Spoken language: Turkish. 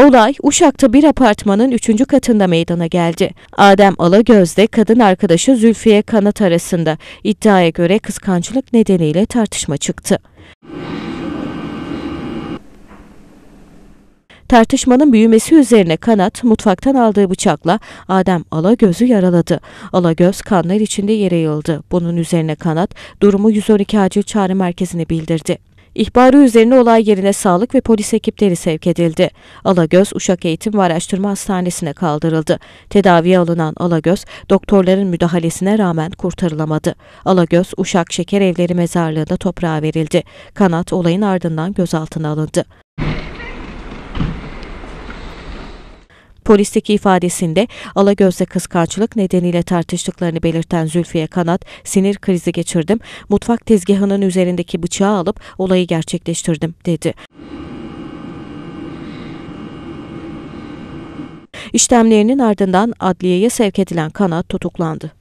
Olay Uşak'ta bir apartmanın 3. katında meydana geldi. Adem Alagöz'de kadın arkadaşı Zülfiye Kanat arasında iddiaya göre kıskançlık nedeniyle tartışma çıktı. Tartışmanın büyümesi üzerine Kanat mutfaktan aldığı bıçakla Adem Alagöz'ü yaraladı. Alagöz kanlar içinde yere yıldı. Bunun üzerine Kanat durumu 112 acil çağrı merkezine bildirdi. İhbarı üzerine olay yerine sağlık ve polis ekipleri sevk edildi. Alagöz Uşak Eğitim ve Araştırma Hastanesi'ne kaldırıldı. Tedaviye alınan Alagöz doktorların müdahalesine rağmen kurtarılamadı. Alagöz Uşak Şeker Evleri mezarlığında toprağa verildi. Kanat olayın ardından gözaltına alındı. Polisteki ifadesinde alagözle kıskançlık nedeniyle tartıştıklarını belirten Zülfiye Kanat, sinir krizi geçirdim, mutfak tezgahının üzerindeki bıçağı alıp olayı gerçekleştirdim, dedi. İşlemlerinin ardından adliyeye sevk edilen Kanat tutuklandı.